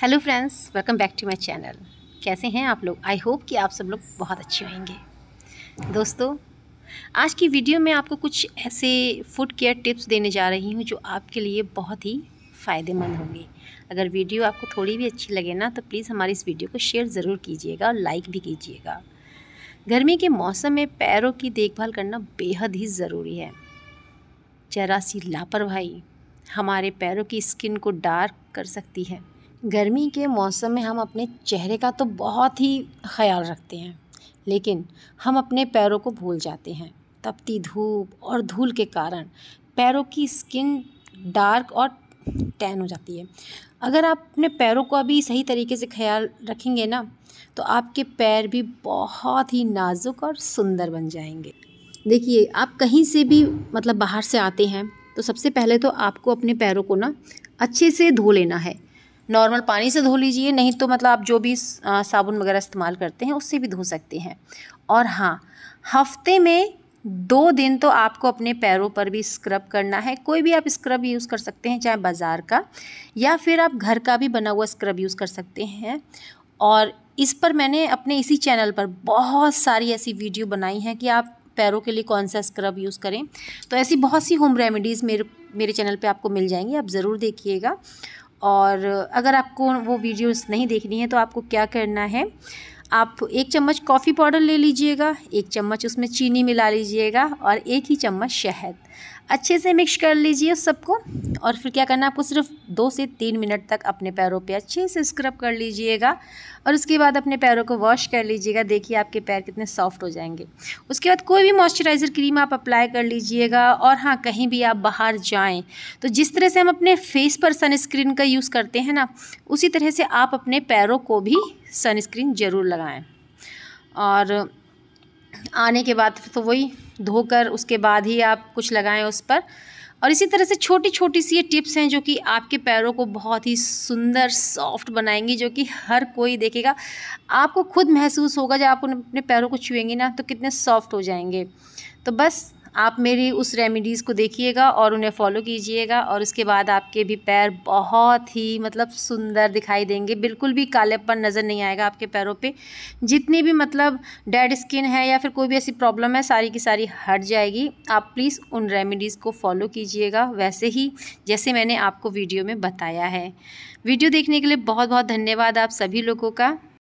hello friends welcome back to my channel कैसे हैं आप लोग आई होप कि आप सब लोग बहुत अच्छे होंगे दोस्तों आज की वीडियो में आपको कुछ ऐसे फूड केयर टिप्स देने जा रही हूँ जो आपके लिए बहुत ही फ़ायदेमंद होंगे अगर वीडियो आपको थोड़ी भी अच्छी लगे ना तो प्लीज़ हमारी इस वीडियो को शेयर ज़रूर कीजिएगा और लाइक भी कीजिएगा गर्मी के मौसम में पैरों की देखभाल करना बेहद ही ज़रूरी है जरा सी लापरवाही हमारे पैरों की स्किन को डार्क कर सकती है गर्मी के मौसम में हम अपने चेहरे का तो बहुत ही ख्याल रखते हैं लेकिन हम अपने पैरों को भूल जाते हैं तपती धूप और धूल के कारण पैरों की स्किन डार्क और टैन हो जाती है अगर आप अपने पैरों को अभी सही तरीके से ख्याल रखेंगे ना तो आपके पैर भी बहुत ही नाजुक और सुंदर बन जाएंगे देखिए आप कहीं से भी मतलब बाहर से आते हैं तो सबसे पहले तो आपको अपने पैरों को ना अच्छे से धो लेना है नॉर्मल पानी से धो लीजिए नहीं तो मतलब आप जो भी साबुन वगैरह इस्तेमाल करते हैं उससे भी धो सकते हैं और हाँ हफ्ते में दो दिन तो आपको अपने पैरों पर भी स्क्रब करना है कोई भी आप स्क्रब यूज़ कर सकते हैं चाहे बाज़ार का या फिर आप घर का भी बना हुआ स्क्रब यूज़ कर सकते हैं और इस पर मैंने अपने इसी चैनल पर बहुत सारी ऐसी वीडियो बनाई हैं कि आप पैरों के लिए कौन सा स्क्रब यूज़ करें तो ऐसी बहुत सी होम रेमेडीज़ मेरे मेरे चैनल पे आपको मिल जाएंगी आप ज़रूर देखिएगा और अगर आपको वो वीडियोस नहीं देखनी है तो आपको क्या करना है आप एक चम्मच कॉफ़ी पाउडर ले लीजिएगा एक चम्मच उसमें चीनी मिला लीजिएगा और एक ही चम्मच शहद अच्छे से मिक्स कर लीजिए उस सबको और फिर क्या करना आपको सिर्फ दो से तीन मिनट तक अपने पैरों पे अच्छे से स्क्रब कर लीजिएगा और उसके बाद अपने पैरों को वॉश कर लीजिएगा देखिए आपके पैर कितने सॉफ्ट हो जाएंगे उसके बाद कोई भी मॉइस्चराइज़र क्रीम आप अप्लाई कर लीजिएगा और हाँ कहीं भी आप बाहर जाएँ तो जिस तरह से हम अपने फेस पर सनस्क्रीन का यूज़ करते हैं ना उसी तरह से आप अपने पैरों को भी सनस्क्रीन ज़रूर लगाएं और आने के बाद तो वही धोकर उसके बाद ही आप कुछ लगाएं उस पर और इसी तरह से छोटी छोटी सी ये टिप्स हैं जो कि आपके पैरों को बहुत ही सुंदर सॉफ्ट बनाएंगी जो कि हर कोई देखेगा आपको खुद महसूस होगा जब आप अपने पैरों को छुएंगे ना तो कितने सॉफ्ट हो जाएंगे तो बस आप मेरी उस रेमेडीज़ को देखिएगा और उन्हें फॉलो कीजिएगा और उसके बाद आपके भी पैर बहुत ही मतलब सुंदर दिखाई देंगे बिल्कुल भी कालेपन नज़र नहीं आएगा आपके पैरों पे जितनी भी मतलब डेड स्किन है या फिर कोई भी ऐसी प्रॉब्लम है सारी की सारी हट जाएगी आप प्लीज़ उन रेमेडीज़ को फॉलो कीजिएगा वैसे ही जैसे मैंने आपको वीडियो में बताया है वीडियो देखने के लिए बहुत बहुत धन्यवाद आप सभी लोगों का